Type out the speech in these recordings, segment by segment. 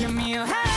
give me a hand.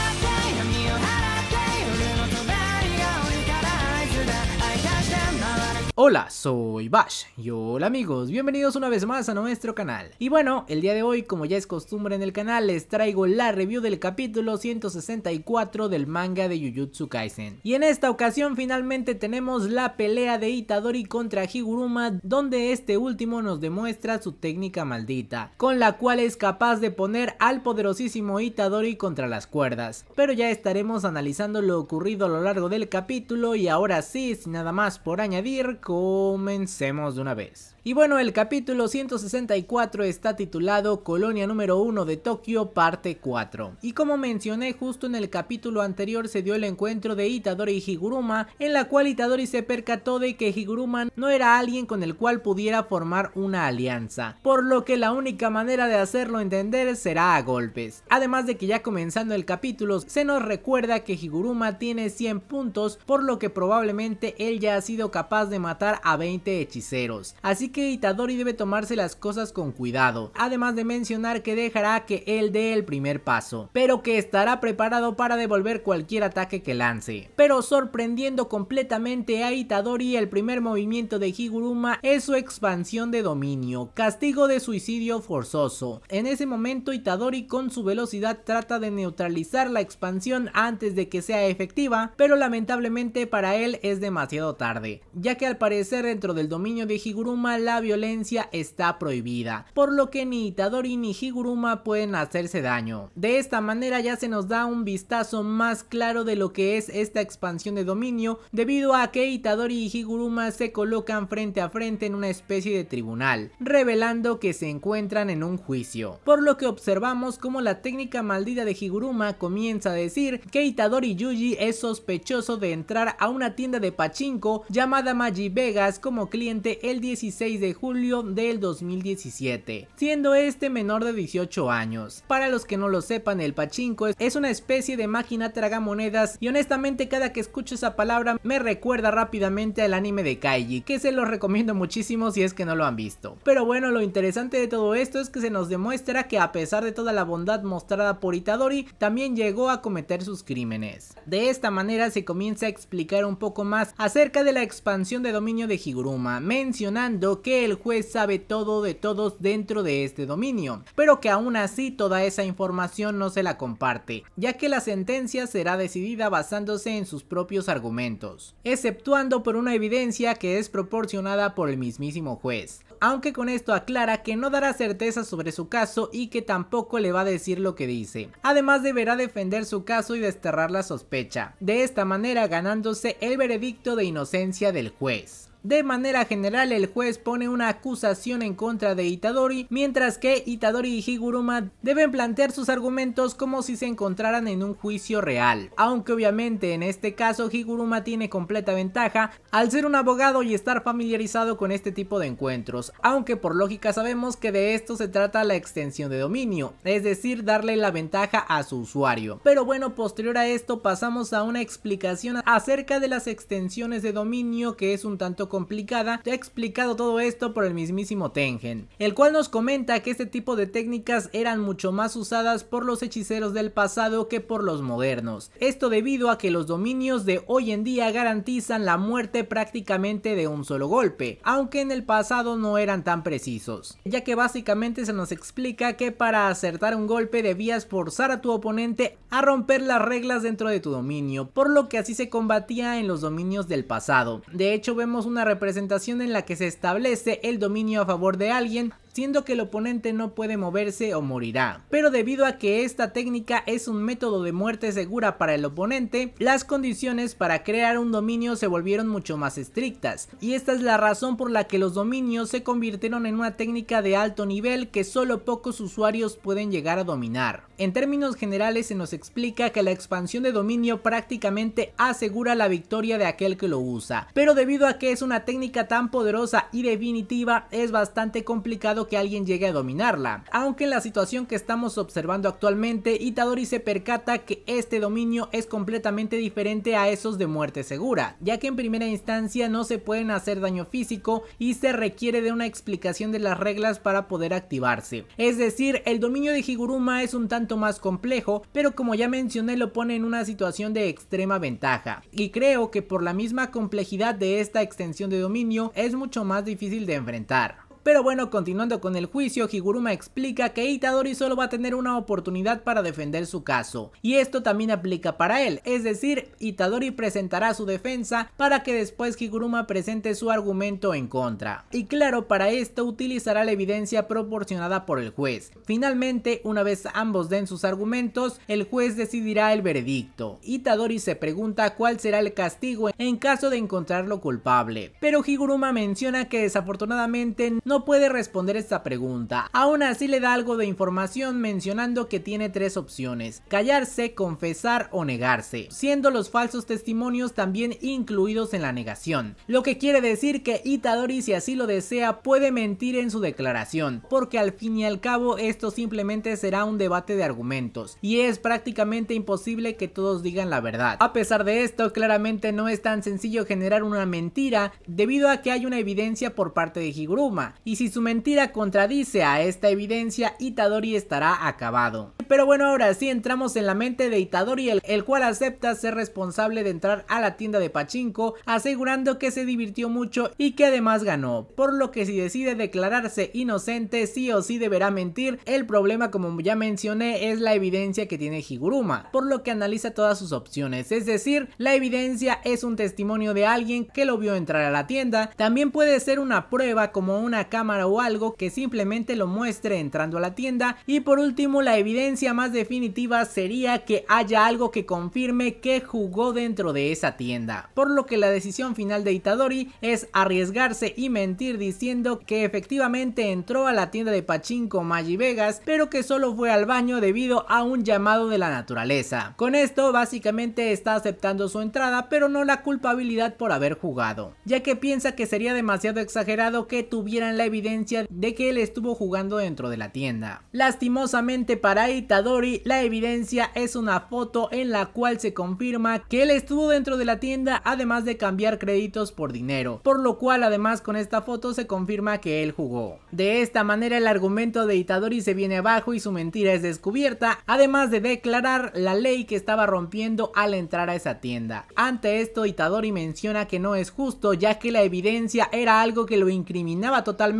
Hola, soy Bash y hola amigos, bienvenidos una vez más a nuestro canal. Y bueno, el día de hoy, como ya es costumbre en el canal, les traigo la review del capítulo 164 del manga de Jujutsu Kaisen. Y en esta ocasión finalmente tenemos la pelea de Itadori contra Higuruma, donde este último nos demuestra su técnica maldita, con la cual es capaz de poner al poderosísimo Itadori contra las cuerdas. Pero ya estaremos analizando lo ocurrido a lo largo del capítulo y ahora sí, sin nada más por añadir, comencemos de una vez. Y bueno, el capítulo 164 está titulado Colonia número 1 de Tokio, parte 4. Y como mencioné justo en el capítulo anterior se dio el encuentro de Itadori y Higuruma, en la cual Itadori se percató de que Higuruma no era alguien con el cual pudiera formar una alianza, por lo que la única manera de hacerlo entender será a golpes. Además de que ya comenzando el capítulo se nos recuerda que Higuruma tiene 100 puntos, por lo que probablemente él ya ha sido capaz de matar a 20 hechiceros, así que Itadori debe tomarse las cosas con cuidado, además de mencionar que dejará que él dé el primer paso, pero que estará preparado para devolver cualquier ataque que lance. Pero sorprendiendo completamente a Itadori, el primer movimiento de Higuruma es su expansión de dominio, castigo de suicidio forzoso. En ese momento Itadori con su velocidad trata de neutralizar la expansión antes de que sea efectiva, pero lamentablemente para él es demasiado tarde, ya que al aparecer dentro del dominio de Higuruma la violencia está prohibida, por lo que ni Itadori ni Higuruma pueden hacerse daño. De esta manera ya se nos da un vistazo más claro de lo que es esta expansión de dominio debido a que Itadori y Higuruma se colocan frente a frente en una especie de tribunal, revelando que se encuentran en un juicio. Por lo que observamos como la técnica maldita de Higuruma comienza a decir que Itadori Yuji es sospechoso de entrar a una tienda de pachinko llamada Majib Vegas como cliente el 16 de julio del 2017, siendo este menor de 18 años. Para los que no lo sepan, el pachinko es una especie de máquina tragamonedas y honestamente cada que escucho esa palabra me recuerda rápidamente al anime de Kaiji, que se lo recomiendo muchísimo si es que no lo han visto. Pero bueno, lo interesante de todo esto es que se nos demuestra que a pesar de toda la bondad mostrada por Itadori, también llegó a cometer sus crímenes. De esta manera se comienza a explicar un poco más acerca de la expansión de dominio de Higuruma, mencionando que el juez sabe todo de todos dentro de este dominio, pero que aún así toda esa información no se la comparte, ya que la sentencia será decidida basándose en sus propios argumentos, exceptuando por una evidencia que es proporcionada por el mismísimo juez. Aunque con esto aclara que no dará certeza sobre su caso y que tampoco le va a decir lo que dice. Además deberá defender su caso y desterrar la sospecha, de esta manera ganándose el veredicto de inocencia del juez. De manera general, el juez pone una acusación en contra de Itadori, mientras que Itadori y Higuruma deben plantear sus argumentos como si se encontraran en un juicio real. Aunque obviamente en este caso Higuruma tiene completa ventaja al ser un abogado y estar familiarizado con este tipo de encuentros, aunque por lógica sabemos que de esto se trata la extensión de dominio, es decir, darle la ventaja a su usuario. Pero bueno, posterior a esto pasamos a una explicación acerca de las extensiones de dominio que es un tanto complicada, ha explicado todo esto por el mismísimo Tengen, el cual nos comenta que este tipo de técnicas eran mucho más usadas por los hechiceros del pasado que por los modernos. Esto debido a que los dominios de hoy en día garantizan la muerte prácticamente de un solo golpe, aunque en el pasado no eran tan precisos, ya que básicamente se nos explica que para acertar un golpe debías forzar a tu oponente a romper las reglas dentro de tu dominio, por lo que así se combatía en los dominios del pasado. De hecho vemos una representación en la que se establece el dominio a favor de alguien siendo que el oponente no puede moverse o morirá. Pero debido a que esta técnica es un método de muerte segura para el oponente, las condiciones para crear un dominio se volvieron mucho más estrictas, y esta es la razón por la que los dominios se convirtieron en una técnica de alto nivel que solo pocos usuarios pueden llegar a dominar. En términos generales se nos explica que la expansión de dominio prácticamente asegura la victoria de aquel que lo usa, pero debido a que es una técnica tan poderosa y definitiva es bastante complicado que alguien llegue a dominarla. Aunque en la situación que estamos observando actualmente, Itadori se percata que este dominio es completamente diferente a esos de muerte segura, ya que en primera instancia no se pueden hacer daño físico y se requiere de una explicación de las reglas para poder activarse. Es decir, el dominio de Higuruma es un tanto más complejo, pero como ya mencioné lo pone en una situación de extrema ventaja. Y creo que por la misma complejidad de esta extensión de dominio es mucho más difícil de enfrentar. Pero bueno, continuando con el juicio, Higuruma explica que Itadori solo va a tener una oportunidad para defender su caso. Y esto también aplica para él, es decir, Itadori presentará su defensa para que después Higuruma presente su argumento en contra. Y claro, para esto utilizará la evidencia proporcionada por el juez. Finalmente, una vez ambos den sus argumentos, el juez decidirá el veredicto. Itadori se pregunta cuál será el castigo en caso de encontrarlo culpable. Pero Higuruma menciona que desafortunadamente no no puede responder esta pregunta. Aún así le da algo de información mencionando que tiene tres opciones, callarse, confesar o negarse, siendo los falsos testimonios también incluidos en la negación. Lo que quiere decir que Itadori si así lo desea puede mentir en su declaración, porque al fin y al cabo esto simplemente será un debate de argumentos y es prácticamente imposible que todos digan la verdad. A pesar de esto, claramente no es tan sencillo generar una mentira debido a que hay una evidencia por parte de Higuruma, y si su mentira contradice a esta evidencia, Itadori estará acabado. Pero bueno, ahora sí entramos en la mente de Itadori, el, cual acepta ser responsable de entrar a la tienda de Pachinko, asegurando que se divirtió mucho y que además ganó, por lo que si decide declararse inocente, sí o sí deberá mentir, el problema como ya mencioné es la evidencia que tiene Higuruma, por lo que analiza todas sus opciones, es decir, la evidencia es un testimonio de alguien que lo vio entrar a la tienda, también puede ser una prueba como una cámara o algo que simplemente lo muestre entrando a la tienda. Y por último, la evidencia más definitiva sería que haya algo que confirme que jugó dentro de esa tienda. Por lo que la decisión final de Itadori es arriesgarse y mentir diciendo que efectivamente entró a la tienda de Pachinko Magi Vegas, pero que solo fue al baño debido a un llamado de la naturaleza. Con esto básicamente está aceptando su entrada, pero no la culpabilidad por haber jugado, ya que piensa que sería demasiado exagerado que tuvieran la evidencia de que él estuvo jugando dentro de la tienda. Lastimosamente para Itadori, la evidencia es una foto en la cual se confirma que él estuvo dentro de la tienda además de cambiar créditos por dinero, por lo cual además con esta foto se confirma que él jugó. De esta manera el argumento de Itadori se viene abajo y su mentira es descubierta, además de declarar la ley que estaba rompiendo al entrar a esa tienda. Ante esto Itadori menciona que no es justo ya que la evidencia era algo que lo incriminaba totalmente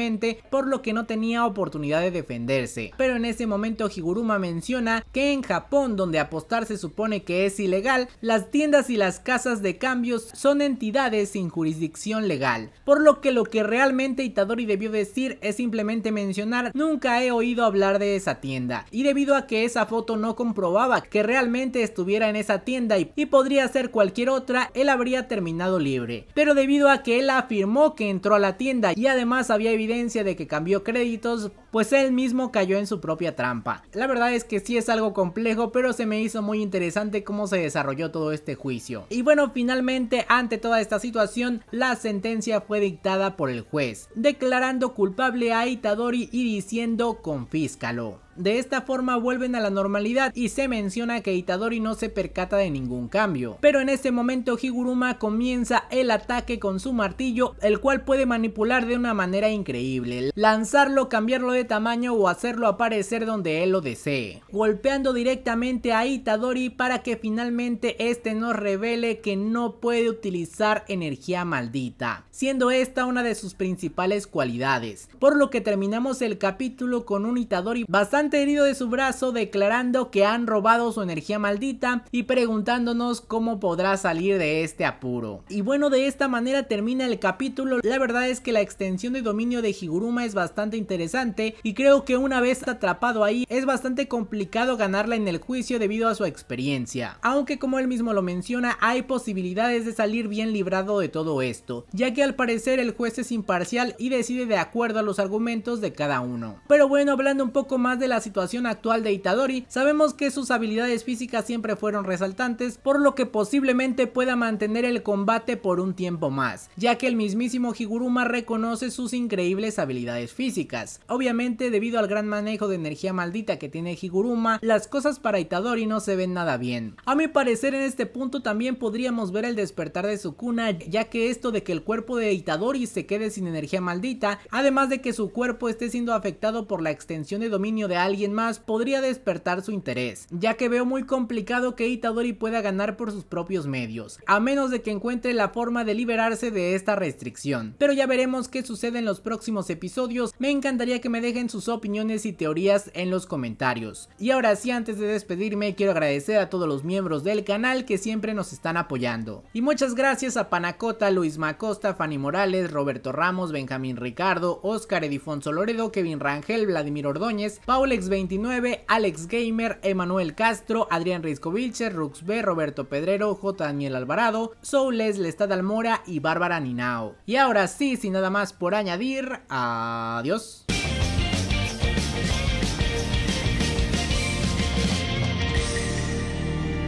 por lo que no tenía oportunidad de defenderse. Pero en ese momento Higuruma menciona que en Japón, donde apostar se supone que es ilegal, las tiendas y las casas de cambios son entidades sin jurisdicción legal. Por lo que lo que realmente Itadori debió decir es simplemente mencionar nunca he oído hablar de esa tienda. Y debido a que esa foto no comprobaba que realmente estuviera en esa tienda y, podría ser cualquier otra, él habría terminado libre. Pero debido a que él afirmó que entró a la tienda y además había evidencia de que cambió créditos, pues él mismo cayó en su propia trampa. La verdad es que sí es algo complejo, pero se me hizo muy interesante cómo se desarrolló todo este juicio. Y bueno, finalmente, ante toda esta situación, la sentencia fue dictada por el juez, declarando culpable a Itadori y diciendo confíscalo. De esta forma vuelven a la normalidad y se menciona que Itadori no se percata de ningún cambio. Pero en este momento Higuruma comienza el ataque con su martillo, el cual puede manipular de una manera increíble, lanzarlo, cambiarlo de tamaño o hacerlo aparecer donde él lo desee, golpeando directamente a Itadori para que finalmente este nos revele que no puede utilizar energía maldita, siendo esta una de sus principales cualidades, por lo que terminamos el capítulo con un Itadori bastante herido de su brazo declarando que han robado su energía maldita y preguntándonos cómo podrá salir de este apuro. Y bueno, de esta manera termina el capítulo. La verdad es que la extensión de dominio de Higuruma es bastante interesante y creo que una vez atrapado ahí es bastante complicado ganarla en el juicio debido a su experiencia. Aunque como él mismo lo menciona, hay posibilidades de salir bien librado de todo esto, ya que al parecer el juez es imparcial y decide de acuerdo a los argumentos de cada uno. Pero bueno, hablando un poco más de la la situación actual de Itadori, sabemos que sus habilidades físicas siempre fueron resaltantes, por lo que posiblemente pueda mantener el combate por un tiempo más, ya que el mismísimo Higuruma reconoce sus increíbles habilidades físicas. Obviamente, debido al gran manejo de energía maldita que tiene Higuruma, las cosas para Itadori no se ven nada bien. A mi parecer, en este punto también podríamos ver el despertar de Sukuna, ya que esto de que el cuerpo de Itadori se quede sin energía maldita, además de que su cuerpo esté siendo afectado por la extensión de dominio de alguien más podría despertar su interés, ya que veo muy complicado que Itadori pueda ganar por sus propios medios, a menos de que encuentre la forma de liberarse de esta restricción. Pero ya veremos qué sucede en los próximos episodios, me encantaría que me dejen sus opiniones y teorías en los comentarios. Y ahora sí, antes de despedirme, quiero agradecer a todos los miembros del canal que siempre nos están apoyando. Y muchas gracias a Panacota, Luis Macosta, Fanny Morales, Roberto Ramos, Benjamín Ricardo, Oscar Edifonso Loredo, Kevin Rangel, Vladimir Ordóñez, Paula. Alex29, Alex Gamer, Emanuel Castro, Adrián Risco Ruxb, Rux B, Roberto Pedrero, J. Daniel Alvarado, Soules, Lestad Almora y Bárbara Ninao. Y ahora sí, sin nada más por añadir, adiós.